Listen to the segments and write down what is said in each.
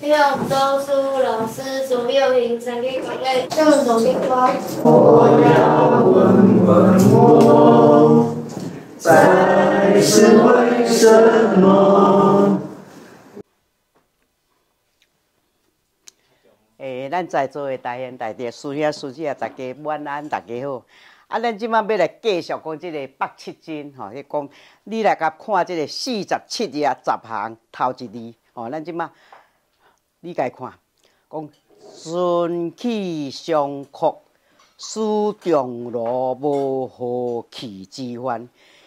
老师左右的话。我要问问我，在是为什么？诶，咱在座的大兄大弟、叔叔、姐姐，大家晚安，大家好。啊，咱即摆要来继续讲即个《北七经》吼，迄讲你来甲看即个四十七页十行头一字哦，咱即摆。你家看，讲顺气相克，齿中落无何气之患。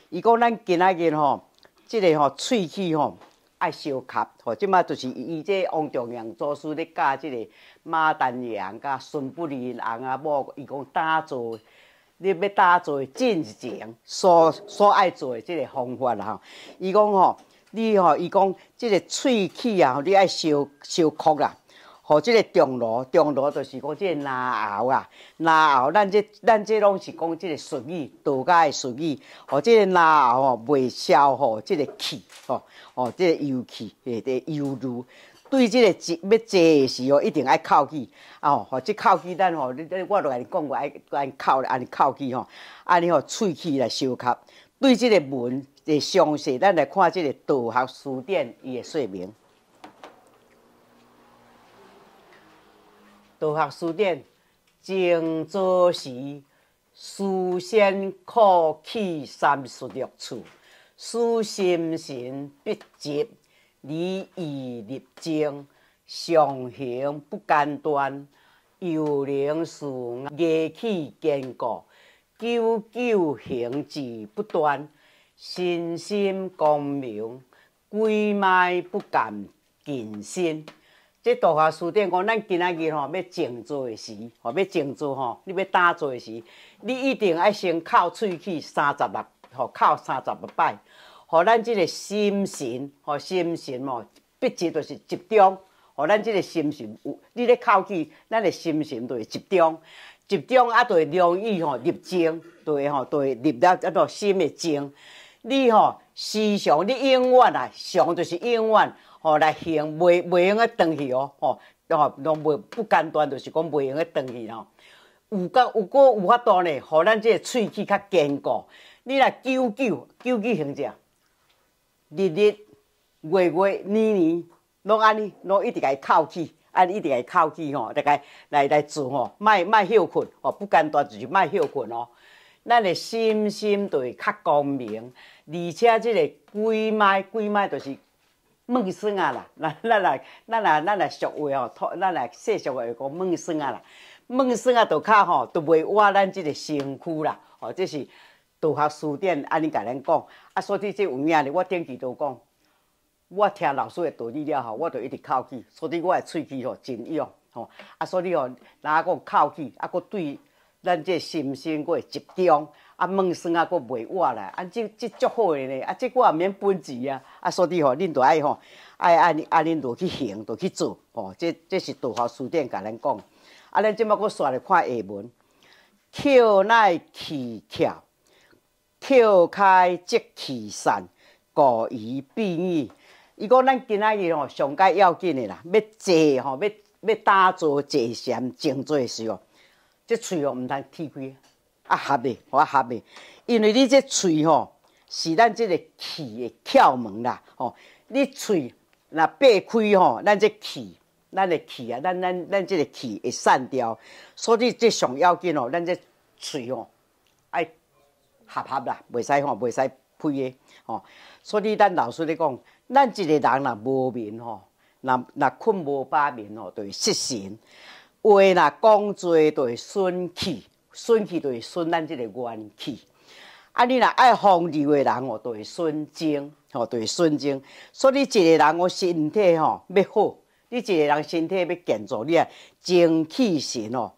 伊讲咱今仔日吼，即个吼喙齿吼爱消咳吼即摆就是伊这王重阳祖师咧教即个马丹阳甲孙不人啊，某伊讲当做你要当做正常所所爱做即个方法啦。吼。伊讲吼。你吼，伊讲即个喙齿啊，吼你爱烧烧渴啦。吼，即个中路，中路就是讲即个牙喉啊，牙喉咱这咱这拢是讲即个术语，道家的术语。吼，即个牙喉吼未消吼，即个气吼，吼即个油气个油露。对即个坐要坐的时候，一定爱靠气哦。吼，即靠气，咱吼，我来跟你讲，我爱爱靠来尼靠气吼。安尼吼，喙齿来烧渴。对即个门。详细，咱来看即个《道学书典》伊诶说明。《道学书典》静坐时，书先叩齿三十六处，须心神必集，礼义立正，上行不间断，有能使牙齿坚固，久久行之不断。身心光明，归卖不敢近身。即《道家书顶讲，咱今仔日吼要静坐时，吼要静坐吼，你要打坐时，你一定要先叩喙齿三十六，吼口三十六摆，吼咱即个心神，吼心神吼笔直就是集中，吼咱即个心神有你咧叩气，咱诶心神就会集中，集中啊就会容易吼入静，对吼，对入了啊个心诶静。你吼，时常你永远啊，常就是永远吼来行，袂袂用个断去哦，吼，吼，拢袂不简单，就是讲袂用个断去吼，有够有够有法度呢，互咱即个喙齿较坚固。你来久久久久行者，日日月月年年拢安尼，拢一直甲伊靠去，安一直来靠去吼，来来来做吼，卖卖休困吼，不简单就是卖休困哦。咱诶心心会较光明。而且即个跪摆跪摆就是问算啊啦，咱咱来咱来咱来俗话哦，托咱来说俗话，讲问算啊啦，问算啊就较吼就袂歪咱即个身躯啦，吼，这是大学书典安尼甲咱讲。啊，所以这有影哩，我定期都讲，我听老师的道理了吼，我就一直口去。所以我的喙齿吼真硬，吼啊，所以吼，哪个口去，啊，个对咱这心神会集中。啊，梦生啊，个袂活啦，啊，即即足好诶咧，啊，即久也免本钱啊，啊，所以吼，恁都爱吼，爱爱爱恁都去行，都去做，吼，这这是大学书店甲咱讲，啊，咱即麦我刷来看下文，巧乃起翘，巧开即其散，古以避意。伊讲咱今仔日吼上该要紧诶啦，要坐吼，要要搭坐坐船，静坐时哦，即喙哦毋通铁开。啊，合的，我合的，因为你这嘴吼是咱这个气的窍门啦，吼，你嘴若闭开吼，咱这气，咱的气啊，咱咱咱这个气会散掉，所以这上要紧哦，咱这嘴哦，爱合合啦，袂使吼，袂使飞的，吼。所以咱老师咧讲，咱一个人若无眠吼，若若困无饱眠就会失神；话若讲多会损气。顺气就会顺咱即个元气，啊，你若爱风流的人哦，就会顺精，吼，就会顺精。所以一个人哦，身体吼要好，你一个人身体要健壮，你啊精气神哦，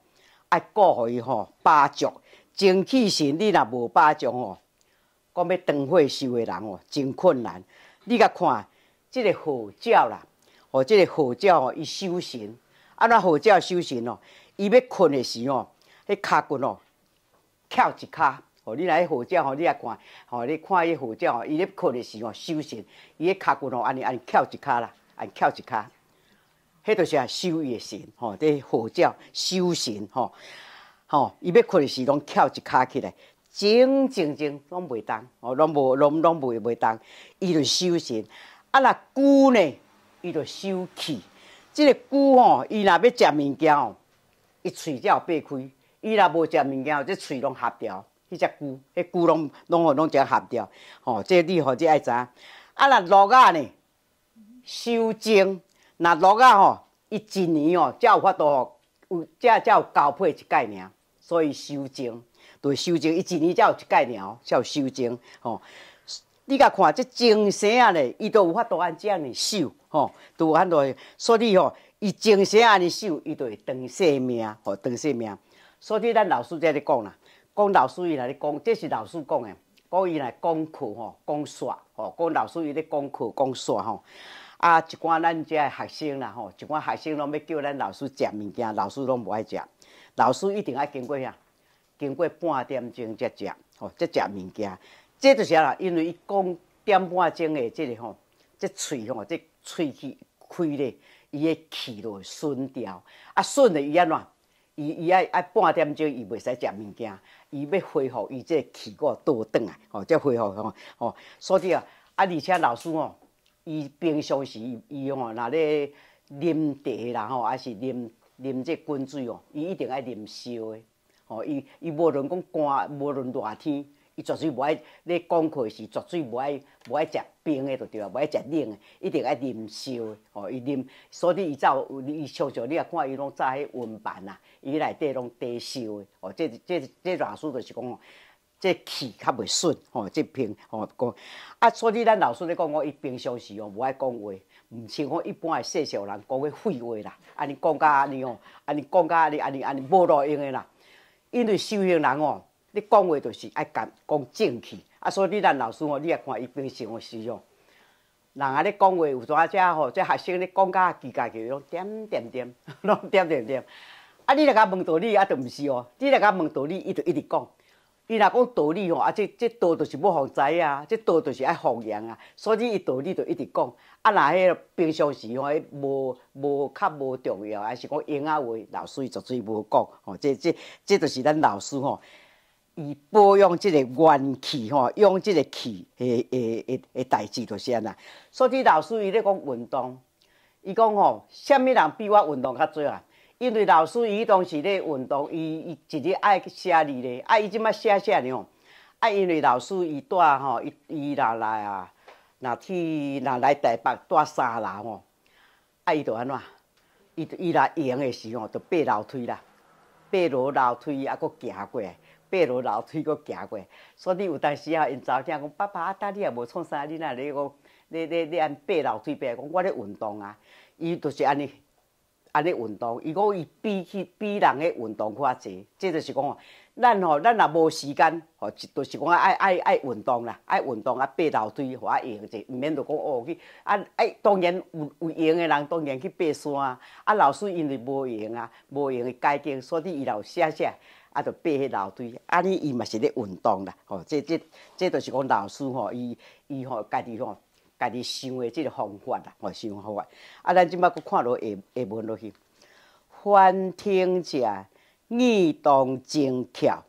爱过伊吼八足。精气神你若无八足哦，讲要长岁寿的人哦，真困难。你甲看即个佛教啦，哦，即个佛教哦，伊修行，啊，那佛教修行哦，伊要困的时候。迄脚骨哦，翘一骹哦！你来迄佛教吼，你来看哦，你看迄佛教吼，伊咧困的时候修身伊迄脚骨哦，安尼安尼翘一骹啦，安翘一骹。迄著是修业心吼，这佛教修身吼、哦，伊要困的时拢翘一骹起来，静静静拢袂动哦，拢无拢拢袂袂动，伊就修身啊，若久呢，伊著修气。即个久哦，伊若要食物件哦，一嘴有掰开。伊若无食物件，即喙拢合掉，迄只骨，迄骨拢拢互拢只合掉。吼，这你何止爱影啊，若落仔呢，修整。若落仔吼，伊一年吼才有法度有才才有交配一届尔。所以修整，对修整，伊一年才有一届尔，才有修整。吼，你甲看这精神咧，伊都有法度按这样来修，吼，都有法度，所以吼，伊精神安尼修，伊就会长寿命，吼，长寿命。所以咱老师在咧讲啦，讲老师伊来咧讲，这是老师讲诶，讲伊来讲课吼，讲煞吼，讲老师伊咧讲课讲煞吼。啊，一寡咱遮学生啦吼，一寡学生拢要叫咱老师食物件，老师拢无爱食。老师一定爱经过啥？经过半点钟才食吼，才食物件。这就是啦，因为伊讲点半钟诶，即个吼，即喙吼，即喙齿开咧，伊诶气会顺掉，啊顺咧伊安怎？伊伊爱爱半点钟，伊袂使食物件。伊要恢复，伊这气个倒转来，吼，才恢复吼，吼，所以啊，啊，而且老师哦，伊平常时，伊吼，若咧，啉茶啦吼，还是啉啉这滚水哦，伊一定要啉烧的，吼，伊伊无论讲寒，无论热天。伊绝对无爱咧讲课，是绝对无爱无爱食冰的，就对啊，无爱食冷的，一定爱忍受哦。伊啉，所以伊早，伊像像你啊，看伊拢早迄温板啦，伊内底拢低烧的哦。这这这老师就是讲哦，这气较袂顺哦，这病哦讲。啊，所以咱老师咧讲哦，伊平常时哦，无爱讲话，毋像我一般诶，细小人讲个废话啦，安尼讲甲安尼哦，安尼讲甲安尼安尼安尼无路用的啦，因为修行人哦。你讲话就是爱讲讲正气，啊，所以咱老师吼，你也看，伊平常时吼人啊咧讲话有跩只吼，即学生咧讲甲奇怪怪，拢点点点，拢点点点。啊，你来甲问道理，啊，就毋是哦。你来甲问道理，伊就一直讲。伊若讲道理吼，啊，即即道就是要防灾啊，即道就是爱弘扬啊。所以伊道理就一直讲。啊，若迄平常时吼，迄无无较无重要，还是讲闲仔话，老师伊绝对无讲。吼，这这这，就是咱老师吼。伊保养即个元气吼，用即个气诶诶诶诶，代志就是安尼。所以老师伊咧讲运动，伊讲吼，虾物人比我运动较济啊？因为老师伊当时咧运动，伊伊一日爱写字咧，啊，伊即摆写写呢吼，啊，因为老师伊带吼，伊伊若来啊，若去若来台北带三人吼，啊，伊就安怎？伊伊来闲诶时吼，就爬楼梯啦，爬落楼梯啊，搁行过来。爬楼梯搁行过，所以有当时啊，因查囝讲爸爸今爸，你也无创啥，你那咧讲，咧咧咧按爬楼梯爬，讲我咧运动啊。伊就是安尼，安尼运动。伊讲伊比去比人诶运动较济，即就是讲，咱吼，咱若无时间，吼，就是讲爱爱爱运动啦，爱运动啊爬楼梯，或啊用者，毋免著讲哦去。啊，哎，当然有有闲诶人，当然去爬山。啊，老师因为无闲啊，无闲诶规定，所以伊老写写。啊，著爬迄楼梯，啊，尼伊嘛是咧运动啦，吼，这、这、这著是讲老师吼，伊、伊吼，家己吼，家己想诶即个方法啦，吼，想方法。啊，咱即摆佫看落下下文落去，欢听者异动惊跳，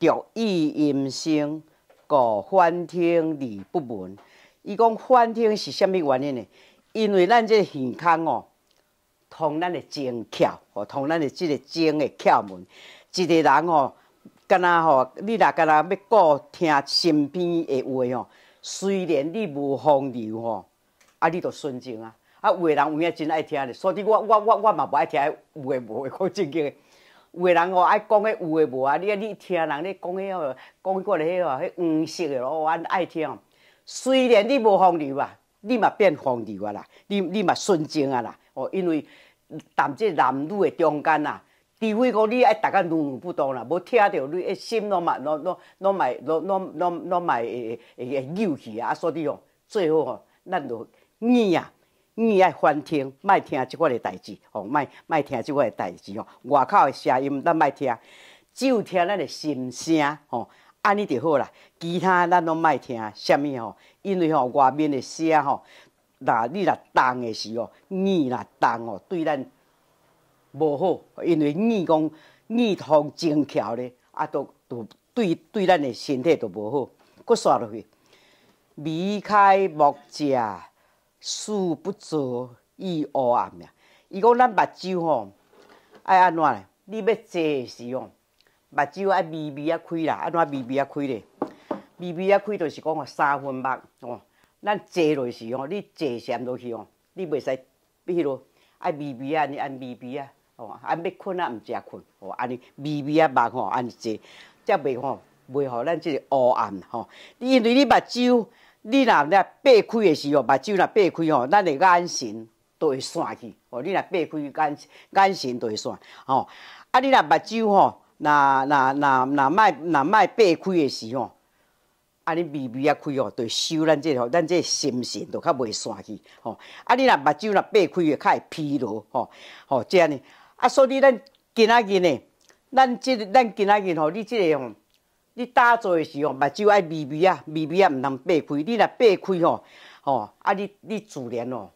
独意音声，故欢听而不闻。伊讲欢听是啥物原因呢？因为咱即个耳腔哦，通咱的惊跳，哦，通咱的即个惊的窍门。一个人吼，干那吼，你若干那要顾听身边的话吼，虽然你无风流吼，啊，你著顺从啊。啊，有的人有影真爱听的，所以，我我我我嘛无爱听，有诶无诶讲正经诶。有的人吼爱讲迄有诶无啊，你啊你听人咧讲迄哦，讲过来迄哦，迄黄色诶咯，我爱听。虽然你无风流啊，你嘛变风流啊啦，你你嘛顺从啊啦，哦，因为谈这男女诶中间啊。除非讲你爱逐个如如不动啦，无听着你诶心拢嘛拢拢拢嘛拢拢拢拢嘛会会扭去啊！所以哦，最好哦，咱就硬啊硬爱翻听，莫听即款诶代志吼，莫莫听即款个代志吼，外口诶声音咱莫听，只有听咱诶心声吼，安尼就好啦。其他咱拢莫听，虾米吼？因为哦，外面诶声吼，若你若动诶时候，硬若动吼，对咱。无好，因为硬讲硬通精巧咧，啊，都都对对咱诶身体都无好。骨煞落去，米开目食，事不足易恶暗。伊讲咱目睭吼，爱安怎咧？你要坐诶时哦，目睭爱微微啊开啦，安怎微微啊开咧？微微啊开，就是讲三分目哦。咱坐落时哦，你坐禅落去哦，你袂使比如爱微微啊，你按微微啊。哦，安要睏啊，毋食睏哦，安尼眯眯啊，目吼安尼坐，则袂吼袂吼，咱即个乌暗吼。因为你目睭，你若擘开诶时吼目睭若擘开吼，咱诶眼神都会散去吼，你若擘开眼眼神都会散吼，啊，你若目睭吼，若若若若卖若卖擘开诶时吼。安尼眯眯啊开哦，就收咱即吼咱即个心神都较袂散去哦。啊，你若目睭若擘开个，较会疲劳吼、哦，即安呢？啊，所以咱今仔日呢，咱即咱今仔日吼，你即个吼，你打坐的时候目睭爱眯眯啊，眯眯啊，毋通擘开。你若擘开吼，吼啊，你你自然哦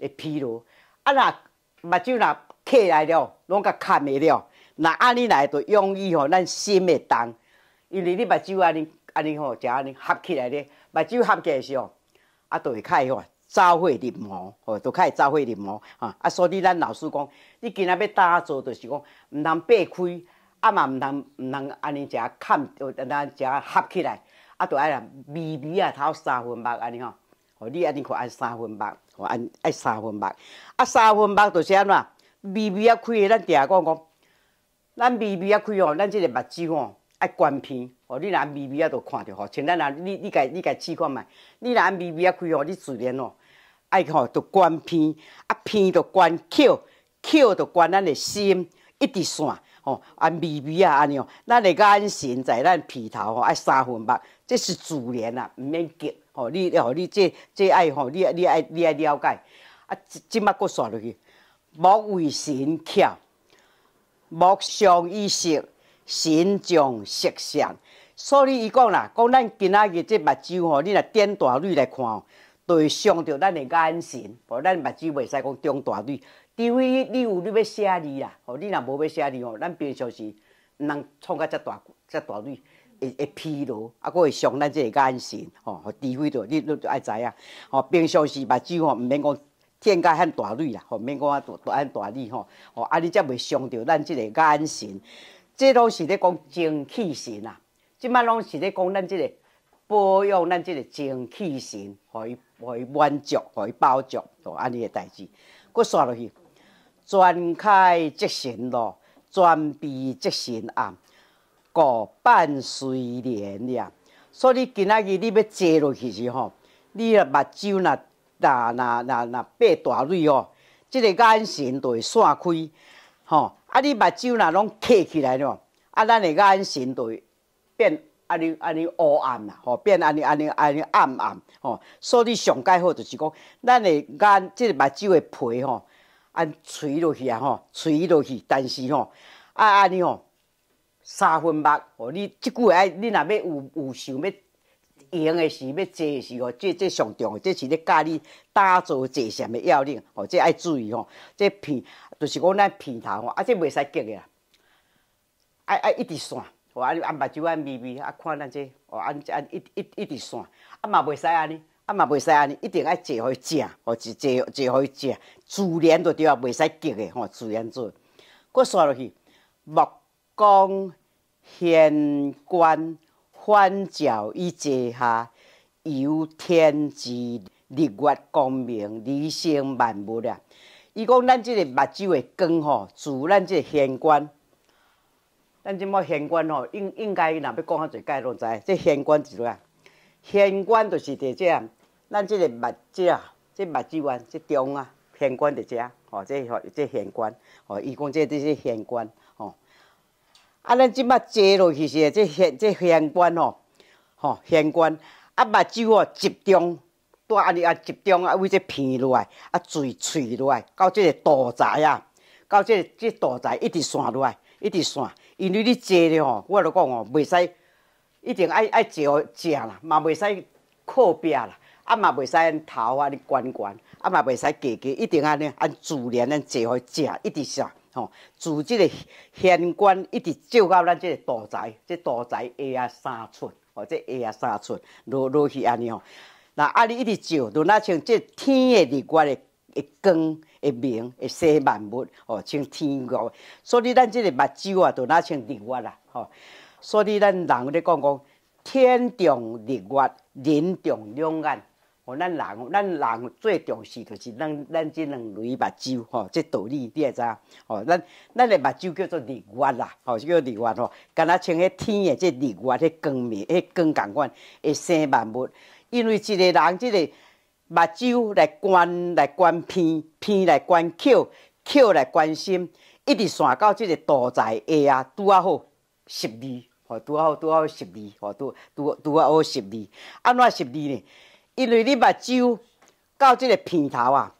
会疲劳。啊，若目睭若起来了，拢甲看袂了。若安尼来就容易吼，咱心会动，因为你目睭安尼安尼吼，食安尼合起来咧。目睭合起来的时候，啊，就会开吼朝会入魔，吼，都开始朝会入魔哈，啊，所以咱老师讲，你今仔要打坐，就是讲毋通掰开，啊嘛毋通毋通安尼遮下砍，有单遮合起来，啊，就爱啦，微微啊，头三分目安尼吼，吼，你安尼互按三分目，吼按按三分目，啊，三分目就是安怎，微微啊开诶，咱定讲讲，咱微微啊开吼，咱即个目睭吼爱观片，吼，你若眯眯啊都看着吼，像咱若你你家你家试看觅，你若眯眯啊开吼，你自然哦。爱吼，著观片，啊片著观口，口著观咱的心，一直线，吼，安微微啊安尼哦，咱个安神在咱鼻头吼，爱三分目，这是自然啦，毋免急，吼，你吼你这这爱吼你你爱你爱了解，啊，即物搁续落去，目为神窍，目上意识，心中色相，所以伊讲啦，讲咱今仔日这目睭吼，你若点大镭来看。对会伤到咱的眼神，哦，咱目睭袂使讲中大泪，除非你有你要写字啦，汝你若无要写字咱平常时，人创到遮大遮大泪会会疲劳，啊，佫会伤咱即个眼神，哦，除非着你你爱知影，哦，平常时目睭哦，毋免讲添加遐大蕊啦，毋免讲大大大蕊吼，哦，啊，尼则袂伤到咱即个眼神，即拢是咧讲精气神啊，即摆拢是咧讲咱即个。保养咱即个精气神，可以可以满足，可以包足，就安尼个代志。佫刷落去，专开即神咯，专闭即神暗，故半随连呀。所以今仔日你要坐落去时吼，你若目睭若若若若若白大泪哦，即个眼神就会散开。吼，啊，你目睭若拢闭起来咯，啊，咱个眼神就会变。安尼安尼乌暗啦，吼，变安尼安尼安尼暗暗，吼。所以上盖好就是讲，咱的眼，即个目睭的皮吼，按锤落去啊，吼，锤落去。但是吼，啊安尼吼，三分目，吼，你即句爱，你若要有有想要用的时，要做的时，吼，这这上重的，即是咧教你打坐坐啥物要领，哦，即爱注意吼，即皮，就是讲咱皮头吼，啊，即袂使急的啦，啊啊，一直算。哦，啊，尼按目睭安微微，啊看咱这，哦按这按一一一直线，啊嘛袂使安尼，啊嘛袂使安尼，一定爱坐互伊正，哦坐坐坐互伊正，自然就对啊，袂使急的吼，自然做。搁刷落去，目光玄观，欢照伊坐下，由天之日月光明，理生万物啊。伊讲咱即个目睭的光吼，自咱个玄观。咱即摆县官吼，应应该伊若要讲较侪概拢知，即县官是落啊。县官著是伫即啊，咱即个目者啊，即目志源，即中啊，县官伫遮吼，即吼，即县官吼，伊讲即即是县官吼，啊咱即摆坐落去是即县，即县官吼吼，县官啊目志哦集中，蹛安尼啊集中啊，为即片落来啊，水喙落来到即个肚脐啊，到即个即肚脐一直山落来。一直线，因为你坐的吼，我就讲吼，袂使一定爱爱坐食啦，嘛袂使靠壁啦，啊嘛袂使头安尼悬悬，啊嘛袂使低低，一定安尼按自然安坐去食，一直线吼，自即个玄关一直照到咱即个大宅，即大宅下啊三寸，吼，即下啊三寸，落落去安尼吼，那啊你一直照，就若像个天的诶的光。会明会生万物哦，像天国，所以咱即个目睭啊，都若像日月啦，吼。所以咱人咧讲讲，天重日月，人重两眼。哦，咱人，咱人最重视就是咱咱即两类目睭，吼，即道理你也知。影。哦，咱咱诶目睭叫做日月啦，哦，即叫日月吼，敢若像迄天诶，即日月迄光明，迄光感官会生万物。因为一个人，即个。目睭来观，来观鼻，鼻来观口，口来观心，一直线到即个肚仔下啊，拄啊好十二，吼，拄啊好，拄啊好十二，吼，拄，拄，拄啊好十二，安怎十二呢？因为你目睭到即个鼻头啊，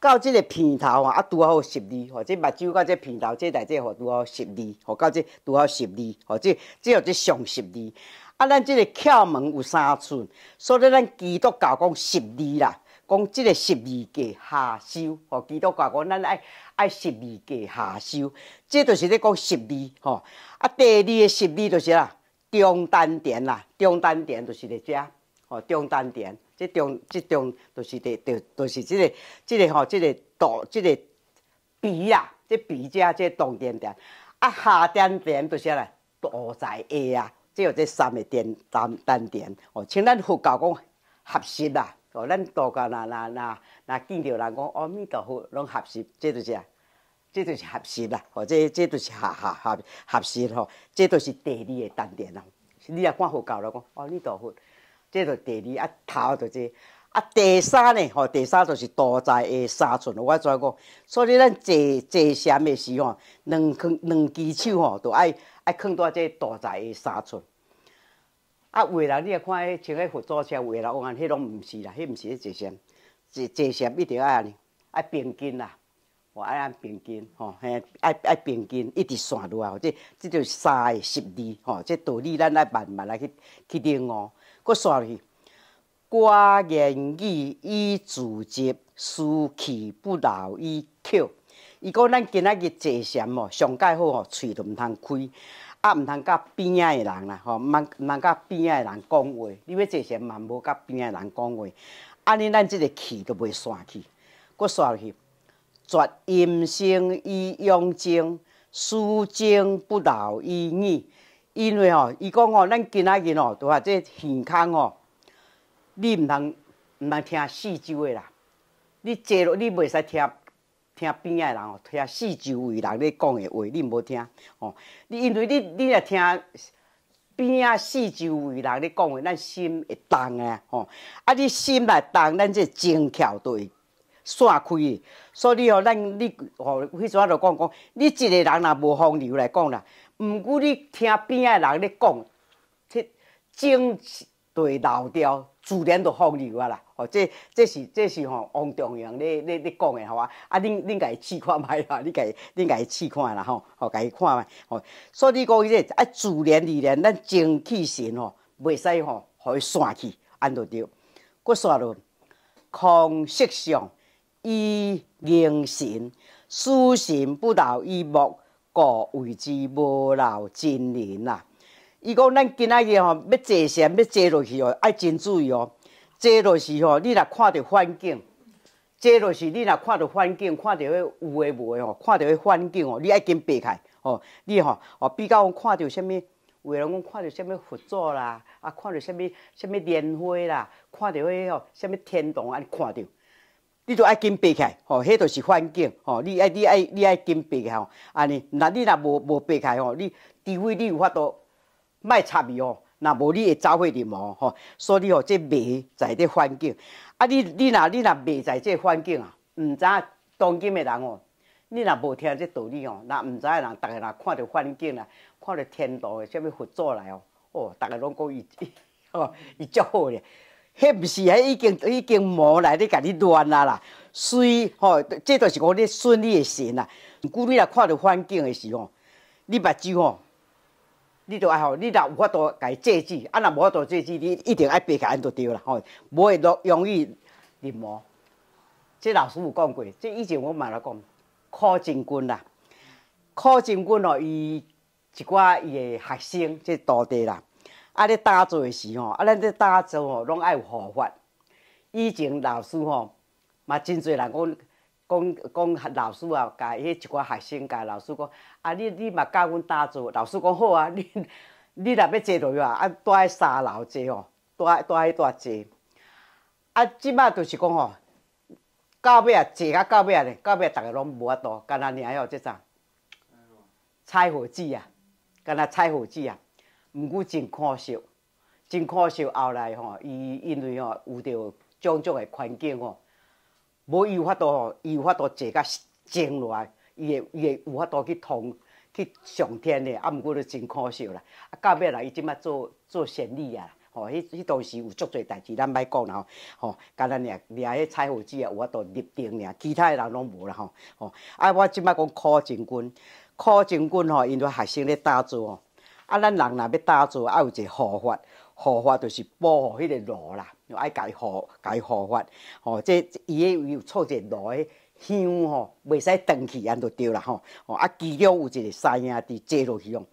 到即个鼻头啊，啊，拄啊好十二，吼，即目睭到即鼻头，即代志吼，拄啊好十二，吼，到即拄啊好十二，吼，即，只有即上十二。啊，咱即个窍门有三寸，所以咱基督教讲十二啦，讲即个十二个下修哦，基督教讲咱爱爱十二个下修，这就是咧讲十二吼。啊，第二个十二就是啦，中丹田啦，中丹田就是咧遮哦，中丹田，即中即中就是咧，就就是即个即个吼，即个肚即个鼻啦，即鼻遮个中点点，啊下丹田就是啦肚脐下啊。即有这三个点，单单点哦，请咱佛教讲合十啊！哦，咱道家那那那那见到人讲阿弥陀佛，拢合十，这就是，啊，这就是合十啦！哦，这这都是合合合合十哦，这都是第二个单点啦。你若看佛教来讲，哦，阿弥陀佛，这就第二啊，头就是。啊，第三呢，吼，第三就是都在下三寸，我再讲。所以咱坐坐禅的时吼，两两支手吼，都爱爱放在这都在下三寸。啊，有诶人你若看迄穿迄辅助车，有诶啦，往按迄拢毋是啦，迄毋是咧坐禅。坐坐禅，伊着爱安尼，爱平均啦，我爱按平均，吼，嘿，爱爱平均，一直线落来，即即就是三个十二，吼，即道理咱爱慢慢来去去领悟，搁线落去。寡言语以自积，舒气不劳以口。伊讲咱今仔日坐禅哦，上盖好吼，喙都毋通开，啊毋通甲边仔诶人啦吼，毋通毋通甲边仔诶人讲话。你要坐禅嘛，无甲边仔诶人讲话，安尼咱即个气都袂散去，搁散去。绝阴生以养精，舒精不劳以意。因为吼，伊讲哦，咱今仔日哦，拄啊，即闲坑哦。你毋通毋通听四周诶啦！你坐落，你袂使听听边仔诶人哦，听四周围人咧讲诶话，你无听哦。你因为你，你若听边仔四周围人咧讲诶，咱心会动诶吼。啊，你心来动，咱这精窍桥会散开。所以吼，咱你吼，迄阵仔就讲讲，你一个人若无风流来讲啦，毋过你听边仔诶人咧讲，这精。会老调，自然就流啊啦。哦，这、这是、这是吼，王重阳咧、咧、咧讲的，好啊。啊，恁恁家试看卖啦，恁家、恁家试看啦，吼，哦，家看卖。哦，所以讲伊这啊，自然、自然，咱精气神吼袂使吼，互伊散去，安对对。我说了，空色相，以凝神，思神不到一目，故为之，无老真人啦。伊讲，咱今仔日吼要坐船，要坐落去哦，爱真注意哦。坐落去吼，你若看着环境，坐落去你若看着环境，看着迄有诶无诶吼，看着迄环境哦，你爱紧避开哦。你吼哦，比较讲看着啥物，有人讲看着啥物佛祖啦，啊，看着啥物啥物莲花啦，看着迄吼啥物天堂安尼看着。你着爱紧爬起，来哦。迄着是环境哦。你爱你爱你爱紧起来吼，安尼。那你若无无起来吼，你除非你有法度卖差伊哦，那无你会走火入魔吼，所以吼这卖在这环境，啊你你若你若卖在这环境啊，毋知当今的人哦，你若无听这道理哦，若毋知人，逐个若看着环境啦，看着天道的啥物佛祖来哦，哦，逐个拢讲伊，哦，伊足好咧，迄毋是，迄已经已经无来咧，甲你乱啦啦，水吼，这著是讲咧顺你的啊。啦，过你若看着环境的时候，你目睭吼。你著爱好，你若有法度家自制，啊，若无法度制止，你一定爱避开眼就对啦，吼，无会落容易入魔。即老师有讲过，即以前我嘛来讲，考勤军啦，考勤军哦，伊一寡伊的学生即徒弟啦，啊，你打家做诶事吼，啊，咱这打家做吼拢爱有护法。以前老师吼嘛真侪人讲。讲讲，老师啊，甲迄一寡学生，甲老师讲啊，你你嘛教阮搭坐，老师讲好啊，你 你若要坐落去啊，啊，住喺三楼坐吼，住住迄喺坐坐。啊，即摆就是讲吼，到尾啊，坐啊到尾啊咧，到尾逐个拢无啊度，干那拿迄即站采火纸啊，干那采火纸啊，毋过真可惜，真可惜。后来吼，伊因为吼，有着种种诶环境吼。无伊有法度，伊有法度坐甲静落来，伊会伊会有法度去通去上天的。啊，毋过你真可惜啦！啊，到尾啦，伊即摆做做生理啊，吼，迄迄当时有足侪代志，咱莫讲啦吼。吼，干咱掠掠迄采火姬啊，有法度立定尔，其他的人拢无啦吼。吼，啊，我即摆讲考真军，考真军吼，因为学生咧打坐吼，啊，咱人若要打坐，啊，有一个护法，护法就是保护迄个路啦。要爱改护改护法，吼，即伊迄有错者落诶乡吼，袂使断去，安都对啦吼。吼啊，其中有一个三兄弟坐落去哦，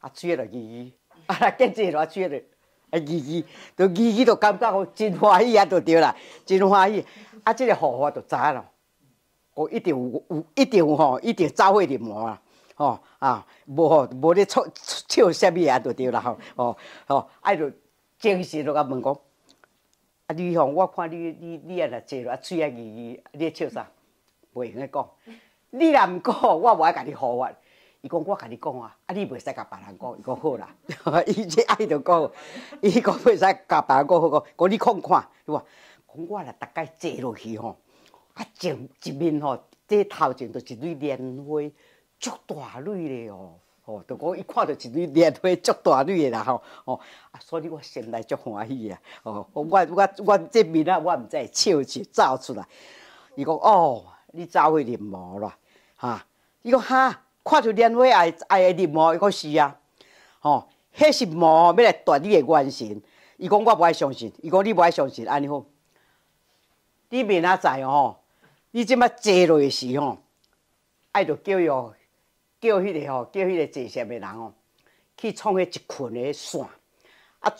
啊，吹落去，啊，计做落去啊，伊伊都伊伊都感觉真欢喜，安都对啦，真欢喜。啊，即个好法就知咯，我一定有有一定吼，一定早会入魔啦，吼啊，无吼，无咧错笑啥物啊，都对啦吼，吼吼，爱着精神著甲问讲。你吼，我看你，你你啊，若坐落啊，嘴啊硬硬，你笑啥？袂用的讲，你若毋讲，我无爱甲你胡话。伊讲，我甲你讲啊，啊，你袂使甲别人讲，伊讲好啦。伊这爱着讲，伊讲袂使甲别人讲，好讲，讲你看看，是无？讲我若逐概坐落去吼，啊，前一面吼，这头前都一蕊莲花，足大蕊嘞哦。哦，就讲伊看到一蕊莲花足大蕊的啦吼，哦，啊，所以我心内足欢喜啊，哦，我我我这面啊，我毋知会笑，就走出来。伊讲哦，你走去灵魔啦，哈，伊讲哈，看到莲花也会灵魔，伊讲是啊，哦，迄是魔要来断你的元神。伊讲我不爱相信，伊讲你不爱相信，安尼好，你明仔载吼，你即坐落去时吼，爱着叫哦。叫迄个吼，叫迄个坐啥的人吼，去创迄一捆的线，啊，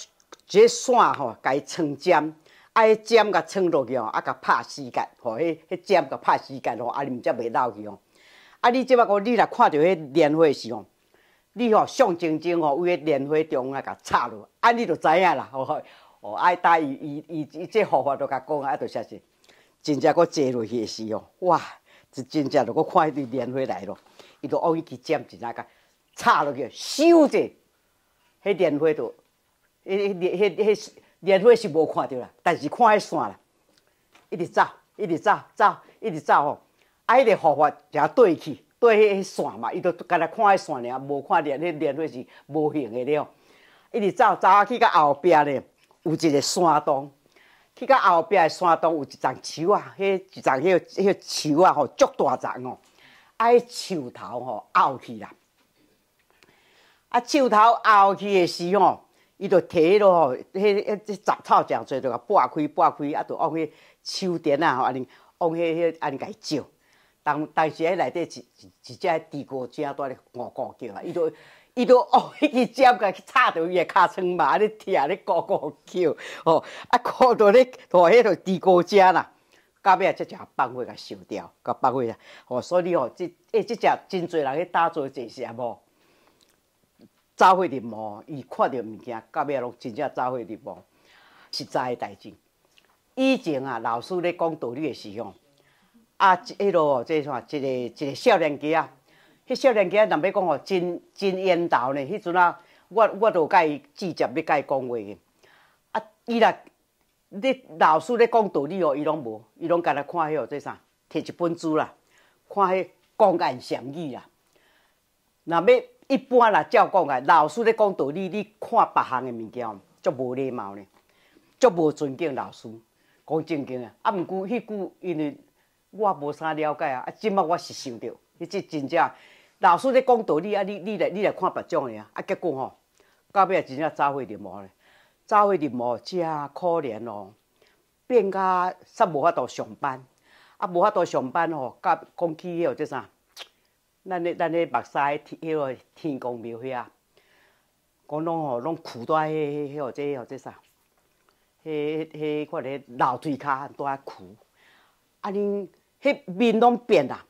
这线吼，甲伊穿针，啊，迄针甲穿落去吼，啊，甲拍死个，吼，迄迄针甲拍死个吼，啊，你毋则袂落去吼，啊，你即摆克，你若看着迄莲花时吼，你吼象征性吼，有迄莲花中啊甲插落，啊，你就知影啦。吼，哦，哦，啊，搭伊伊伊伊，这佛法都甲讲啊，就诚实，真正个坐落去时吼，哇，就真正著个看迄堆莲花来咯。伊就往伊去捡，一那甲插落去收者。迄莲花都，迄莲、迄、迄莲花是无看着啦，但是看迄线啦。一直走，一直走，走，一直走吼。啊，迄个护法就追去，追迄线嘛。伊就敢来看迄线尔，无看莲，迄莲花是无形的了。一直走，走啊，去到后壁咧，有一个山洞。去到后壁的山洞有一丛树啊，迄一丛迄、迄树啊吼，足大丛哦。爱树头吼拗去啦。啊，树头拗去的时吼，伊就摕落吼，迄、迄、只杂草诚侪，就甲拨开、拨开，啊，就往迄树顶啊，吼，安尼往迄、迄安尼甲照。但但是，迄内底一一只地瓜只在咧咕咕叫啊，伊就伊就哦，迄只针甲插到伊个尻川嘛，咧疼，咧咕咕叫，吼，啊，搞到咧在迄条地瓜只啦，到尾啊，只只放火甲烧掉，甲放火啊！哦，所以吼，这、这、只真侪人去打坐坐啊，无？走火入魔，伊看着物件，到尾啊，拢真正走火入魔，实在的代志。以前啊，老师咧讲道理的时候，啊，迄落即啥一个一个少年家啊，迄少年家，若要讲吼，真真缘投呢。迄阵啊，我我都甲伊直接要甲伊讲话去啊，伊若。你老师咧讲道理哦，伊拢无，伊拢干来看迄、号做啥？摕一本书啦，看迄公安详疑》啦。若要一般啦，照讲啊，老师咧讲道理，你看别项诶物件，足无礼貌呢，足无尊敬老师。讲正经诶，啊，毋过迄句因为我无啥了解啊，啊，即摆我是想着，迄这真正老师咧讲道理，啊，你你来你来看别种诶啊，啊，结果吼，到尾啊真正早火入魔咧。走去日无遮可怜哦，变甲煞无法度上班，啊无法度上班哦，甲讲起迄个即啥，咱咧咱咧目屎迄个天公庙遐，讲拢吼拢苦在迄迄个即迄个即啥，迄迄块咧楼梯骹都在苦，安尼迄面拢变啦，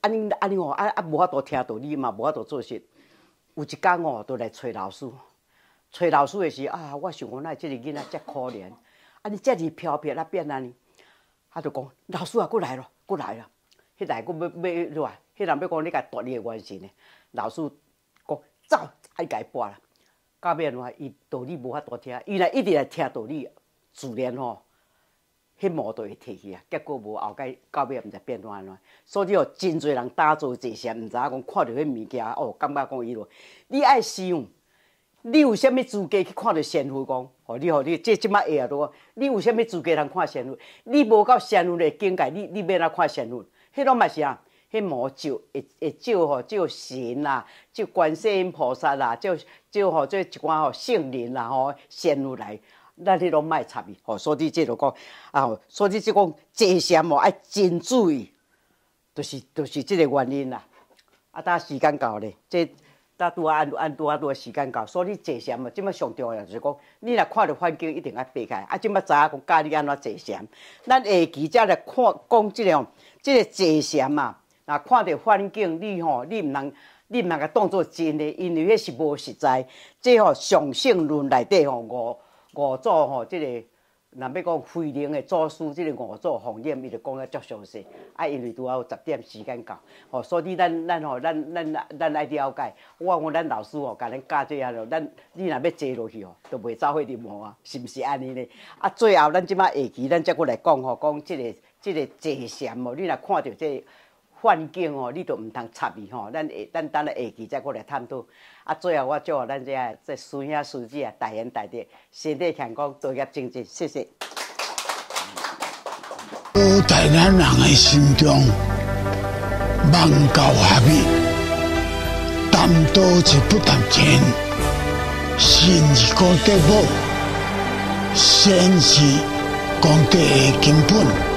安尼安尼吼啊啊无法度听道理嘛，无法度做事，有一工哦，都来找老师。找老师的时啊，我想讲那即个囡仔真可怜，安尼这么漂撇那变安尼，他就讲老师啊过来了，过来了，迄个要要落，迄个人要讲你该夺你原老师讲走，爱家拨啦。到尾话伊道理无法度听，伊来一直来听道理，自然吼，迄矛盾会提起啊。结果无后改，到尾毋知变乱乱。所以哦，真侪人打坐坐些，唔知讲看到迄物件哦，感觉讲伊你爱想。你有啥物资格去看到仙佛讲？哦，你吼你这即摆啊都，你有啥物资格通看仙佛？你无到仙佛的境界，你你要哪看仙佛？迄种嘛是啊，迄魔咒会会照吼，照神啦，照观世音菩萨啦，照照吼做一寡吼圣灵啦吼，仙佛来，咱迄拢莫插伊吼。所以这就讲啊，所以这讲坐禅哦爱真注意，就是就是即个原因啦。啊，搭时间到咧，这。那多啊按按多啊多时间到，所以你坐禅嘛，即摆上重要就是讲，你若看着环境一定爱避开。啊，即摆知影讲教你安怎坐禅，咱下期再来看讲即个即个坐禅嘛，啊，看着环境你吼你毋通你毋通甲当做真诶，因为迄是无实在。即吼上性论内底吼五五祖吼即个。若要讲飞龙的作书，即个五祖红染，伊就讲个足详细。啊，因为拄好十点时间到，吼，所以咱咱吼咱咱咱爱来了解。我讲咱老师吼，甲咱教这些了，咱你若要坐落去吼，都袂走迄入魔啊，是毋是安尼呢？啊，最后咱即摆下期，咱再过来讲吼，讲即个即个坐禅哦，你若看到个。环境哦，你都毋通插伊吼，咱下咱等下下期再过来探讨。啊，最后我叫咱这这苏兄书记啊，大恩大德，身体健康，多业政治，谢谢。在咱人的心中，万高下面，担多是不谈钱，信是功德宝，信是功德的根本。